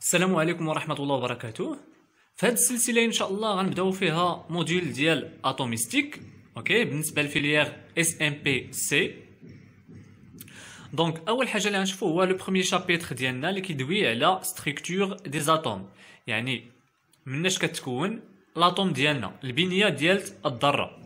السلام عليكم ورحمة الله وبركاته في هذه السلسلة إن شاء الله غنبداو فيها موديل ديال أتوميستيك أوكي بالنسبة للفيليير اس ام بي سي دونك أول حاجة اللي غنشوفو هو لو بخوميي شابيتر ديالنا اللي كيدوي على ستركتور دي زاتوم يعني مناش كتكون لاتوم ديالنا البنية ديال الذرة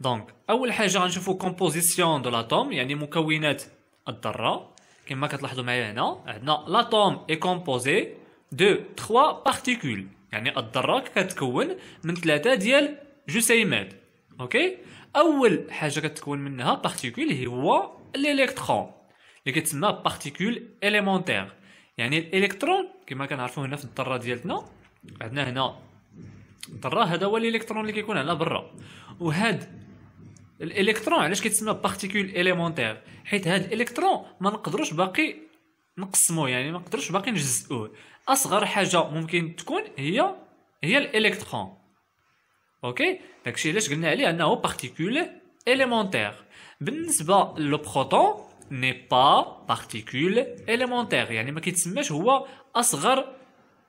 دونك أول حاجة غنشوفو كومبوزيسيون دو لاتوم يعني مكونات الذرة كما كتلاحظوا معايا هنا عندنا لاتوم اي كومبوزي دو 3 بارتيكول يعني الذره كتكون من ثلاثه ديال جسيمات اوكي اول حاجه كتكون منها بارتيكول هو الالكترون اللي كتسمى بارتيكول اليمونتير يعني الالكترون كما كنعرفوا هنا في الذره ديالتنا عندنا هنا الذره هذا هو الالكترون اللي كيكون على برا وهاد الالكترون علاش كيتسمى بارتيكول اليمونتير حيت هاد الالكترون ما نقدروش باقي نقسموه يعني ما نقدروش باقي نجزئوه اصغر حاجه ممكن تكون هي هي الالكترون اوكي داكشي علاش قلنا عليه انه بارتيكول اليمونتير بالنسبه بروتون ني با بارتيكول اليمونتير يعني ما كيتسماش هو اصغر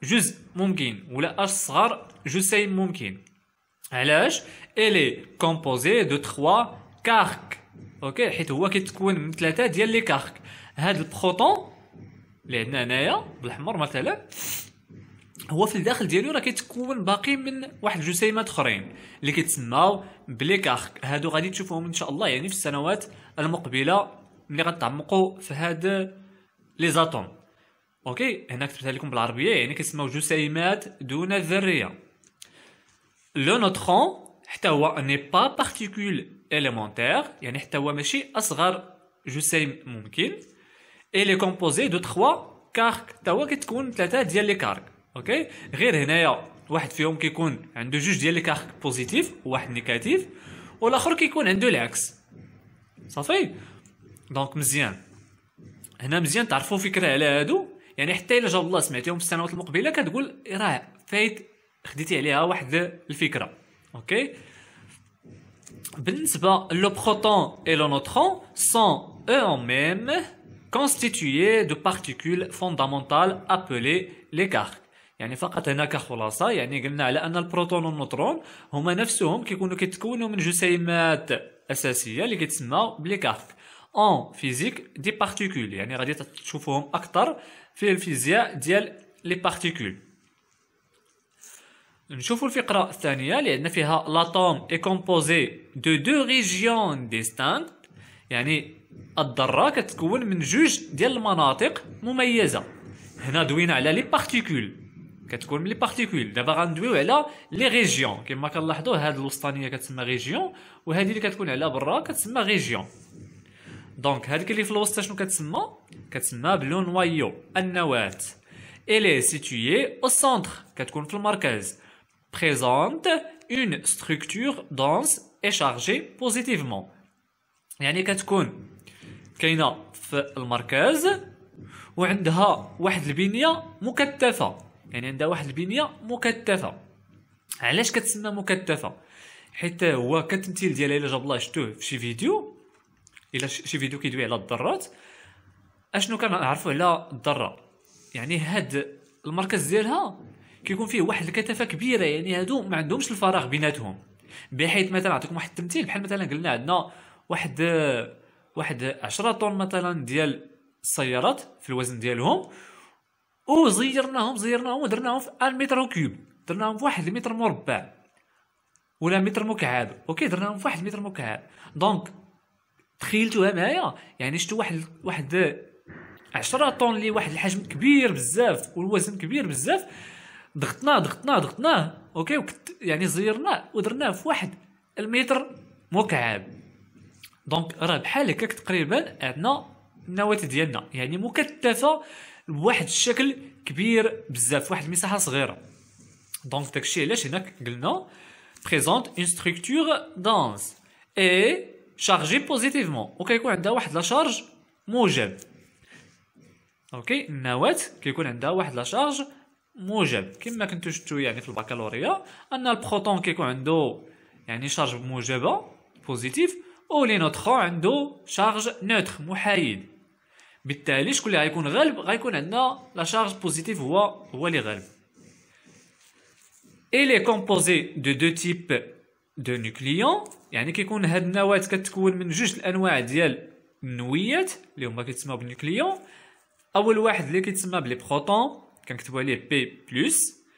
جزء ممكن ولا اصغر جسيم ممكن علاش الي كومبوزي دو 3 كارك اوكي حيت هو كيتكون من ثلاثه ديال لي كارك هاد البروتون اللي عندنا هنايا بالاحمر مثلا هو في الداخل ديالو راه كيتكون باقي من واحد الجسيمات اخرين اللي كيتسماو بلي كارك هادو غادي تشوفوهم ان شاء الله يعني في السنوات المقبله ملي غتعمقوا في هاد لي زاتوم اوكي هنا كتبتها لكم بالعربيه يعني كيتسماو جسيمات دون الذريه لو نوترون حتى هو ني با بارتيكول اليمونتير يعني حتى هو ماشي اصغر جسيم ممكن اي لي كومبوزي دو 3 كارك حتى هو كتكون ثلاثه ديال لي كارك اوكي غير هنايا واحد فيهم كيكون عنده جوج ديال لي كارك بوزيتيف وواحد نيجاتيف والاخر كيكون عنده العكس صافي دونك مزيان هنا مزيان تعرفوا فكره على هادو يعني حتى الا جاب الله سمعتيهم في السنوات المقبله كتقول راه فايت خديتي عليها واحد الفكره اوكي بالنسبه لو بروتون اي لو نوترون سون اون ميم كونستيتيي دو بارتيكول فوندامونتال appelées لي كارك يعني فقط هنا كخلاصه يعني قلنا على ان البروتون والنوترون هما نفسهم كيكونوا كيتكونوا من جسيمات اساسيه اللي كتسمى بلي كارك اون فيزيك دي بارتيكول يعني غادي تشوفوهم اكثر في الفيزياء ديال لي بارتيكول نشوفوا الفقرة الثانية لأن فيها لاتوم اي كومبوزي دو دو ريجيون ديستانت يعني الذرة كتكون من جوج ديال المناطق مميزة هنا دوينا على لي بارتيكول كتكون من لي بارتيكول دابا غندويو على لي ريجيون كما كنلاحظوا هاد الوسطانية كتسمى ريجيون وهذه اللي كتكون على برا كتسمى ريجيون دونك هذيك اللي في الوسط شنو كتسمى كتسمى بلون وايو النواة الي سيتويي او سونتخ كتكون في المركز présente une structure dense et chargée positivement يعني كتكون كاينه في المركز وعندها واحد البنيه مكتفه يعني عندها واحد البنيه مكتفه علاش كتسمى مكتفه حيت هو كتمثيل ديالها الا جاب الله شفتوه في شي فيديو الا شي فيديو كيدوي على الذرات اشنو كنعرفو على الذره يعني هاد المركز ديالها كيكون فيه واحد الكثافه كبيره يعني هادو ما عندهمش الفراغ بيناتهم بحيث مثلا نعطيكم واحد التمثيل بحال مثلا قلنا عندنا واحد واحد 10 طن مثلا ديال السيارات في الوزن ديالهم وزيرناهم زيرناهم ودرناهم في 1 متر كوب درناهم في واحد المتر مربع ولا متر مكعب اوكي درناهم في واحد المتر مكعب دونك تخيلتوها معايا يعني شفتوا واحد واحد 10 طن اللي واحد الحجم كبير بزاف والوزن كبير بزاف ضغطنا ضغطنا ضغطناه اوكي وكت يعني زيرناه ودرناه في واحد المتر مكعب دونك راه بحال هكاك تقريبا عندنا النواه ديالنا يعني مكثفه بواحد الشكل كبير بزاف واحد المساحه صغيره دونك داكشي علاش هنا قلنا بريزونت اون ستركتور دانس اي شارجي بوزيتيفمون وكيكون عندها واحد لا شارج موجب اوكي النواه كيكون عندها واحد لا شارج موجب كما كنتو شفتو يعني في البكالوريا ان البروتون كيكون عنده يعني شارج موجبه بوزيتيف او لي نوترون عنده شارج نوتر محايد بالتالي شكون اللي غيكون غالب غيكون عندنا لا شارج بوزيتيف هو هو اللي غالب اي لي كومبوزي دو دو تيب دو نوكليون يعني كيكون هاد النواة كتكون من جوج الانواع ديال النويات اللي هما كيتسموا بالنوكليون اول واحد اللي كيتسمى بلي بروتون comme tu P+,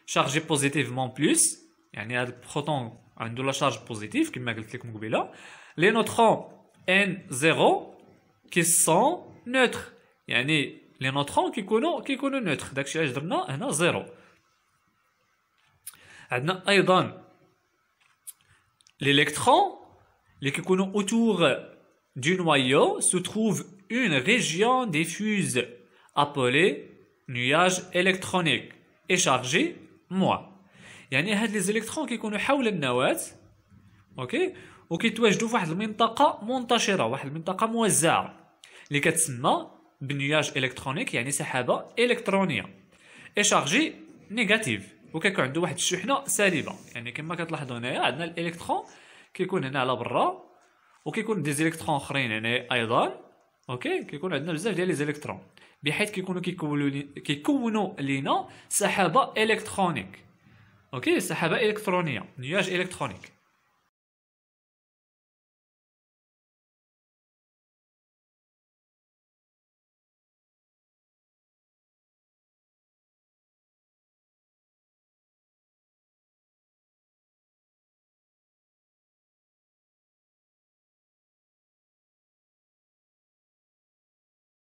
chargé positivement plus, il y dire que un proton a une charge positive, je les neutrons n 0 qui sont neutres. Il y les neutrons qui sont neutres. Donc, ce que l'électron qui autour du noyau, se trouve une région diffuse appelée نياج الكترونيك شارجي موا يعني هاد لي زيليكترون كيكونوا حول النواه اوكي وكيتواجدوا فواحد المنطقه منتشره واحد المنطقه موزعه اللي كتسمى بنياج الكترونيك يعني سحابه الكترونيه شارجي نيجاتيف وكيكون عنده واحد الشحنه سالبه يعني كما كتلاحظوا هنايا عندنا الالكترون كيكون هنا على برا وكيكون دي زيليكترون اخرين هنا ايضا اوكي كيكون عندنا بزاف ديال لي زيليكترون بحيث كيكونوا كيكونوا كيكونوا لينا سحابه الكترونيك اوكي سحابه الكترونيه نياج الكترونيك